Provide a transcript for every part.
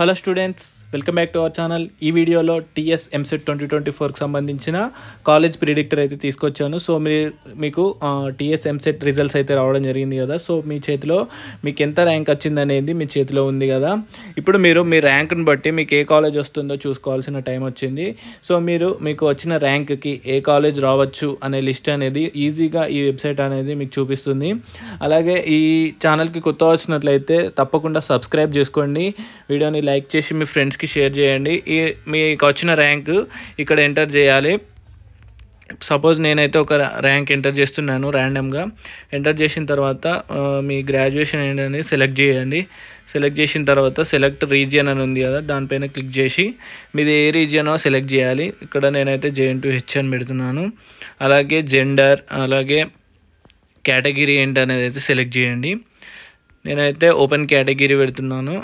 hello students welcome back to our channel ఈ వీడియోలో TS EAMCET twenty twenty ఫోర్కి సంబంధించిన కాలేజ్ ప్రిడిక్టర్ అయితే తీసుకొచ్చాను సో మీరు మీకు టీఎస్ ఎంసెట్ రిజల్ట్స్ అయితే రావడం జరిగింది కదా సో మీ చేతిలో మీకు ఎంత ర్యాంక్ వచ్చింది అనేది మీ చేతిలో ఉంది కదా ఇప్పుడు మీరు మీ ర్యాంక్ని బట్టి మీకు ఏ కాలేజ్ వస్తుందో చూసుకోవాల్సిన టైం వచ్చింది సో మీరు మీకు వచ్చిన ర్యాంక్కి ఏ కాలేజ్ రావచ్చు అనే లిస్ట్ అనేది ఈజీగా ఈ వెబ్సైట్ అనేది మీకు చూపిస్తుంది అలాగే ఈ ఛానల్కి కొత్త వచ్చినట్లయితే తప్పకుండా సబ్స్క్రైబ్ చేసుకోండి వీడియోని లైక్ చేసి మీ ఫ్రెండ్స్కి షేర్ చేయండి ఈ మీకు వచ్చిన ర్యాంక్ ఇక్కడ ఎంటర్ చేయాలి సపోజ్ నేనైతే ఒక ర్యాంక్ ఎంటర్ చేస్తున్నాను ర్యాండమ్గా ఎంటర్ చేసిన తర్వాత మీ గ్రాడ్యుయేషన్ ఏంటనేది సెలెక్ట్ చేయండి సెలెక్ట్ చేసిన తర్వాత సెలెక్ట్ రీజియన్ అని ఉంది కదా దానిపైన క్లిక్ చేసి మీది ఏ రీజియనో సెలెక్ట్ చేయాలి ఇక్కడ నేనైతే జేఎన్ టు హెచ్ అని పెడుతున్నాను అలాగే జెండర్ అలాగే కేటగిరీ ఏంటనేది అయితే సెలెక్ట్ చేయండి నేనైతే ఓపెన్ కేటగిరీ పెడుతున్నాను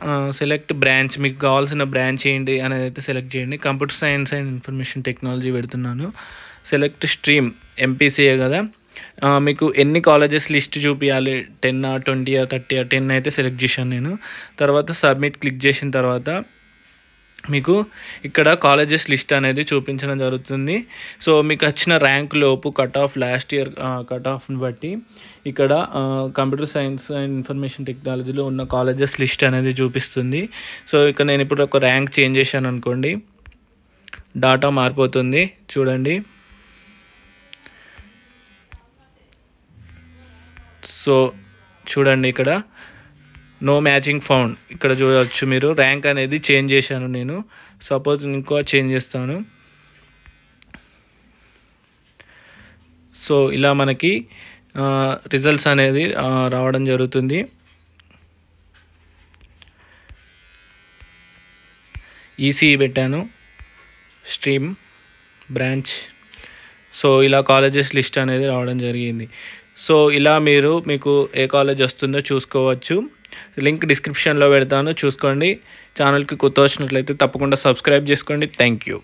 సెలెక్ట్ బ్రాంచ్ మీకు కావాల్సిన బ్రాంచ్ ఏంటి అనేది అయితే సెలెక్ట్ చేయండి computer science and information technology పెడుతున్నాను సెలెక్ట్ స్ట్రీమ్ ఎంపీసీఏ కదా మీకు ఎన్ని కాలేజెస్ లిస్ట్ చూపించాలి టెన్ థర్టీ ఆ టెన్ అయితే సెలెక్ట్ చేశాను నేను తర్వాత సబ్మిట్ క్లిక్ చేసిన తర్వాత మీకు ఇక్కడ కాలేజెస్ లిస్ట్ అనేది చూపించడం జరుగుతుంది సో మీకు వచ్చిన ర్యాంక్ లోపు cut off last year cut ఆఫ్ని బట్టి ఇక్కడ కంప్యూటర్ సైన్స్ అండ్ ఇన్ఫర్మేషన్ టెక్నాలజీలో ఉన్న కాలేజెస్ లిస్ట్ అనేది చూపిస్తుంది సో ఇక్కడ నేను ఇప్పుడు ఒక ర్యాంక్ చేంజ్ చేశాను అనుకోండి డాటా మారిపోతుంది చూడండి సో చూడండి ఇక్కడ నో మ్యాచింగ్ ఫౌండ్ ఇక్కడ చూడవచ్చు మీరు ర్యాంక్ అనేది చేంజ్ చేశాను నేను సపోజ్ ఇంకో చేంజ్ చేస్తాను సో ఇలా మనకి రిజల్ట్స్ అనేది రావడం జరుగుతుంది ఈసీఈ e e పెట్టాను స్ట్రీమ్ బ్రాంచ్ సో ఇలా కాలేజెస్ లిస్ట్ అనేది రావడం జరిగింది సో ఇలా మీరు మీకు ఏ కాలేజ్ వస్తుందో చూసుకోవచ్చు లింక్ డిస్క్రిప్షన్లో పెడతాను చూసుకోండి ఛానల్కి కొత్త వచ్చినట్లయితే తప్పకుండా సబ్స్క్రైబ్ చేసుకోండి థ్యాంక్ యూ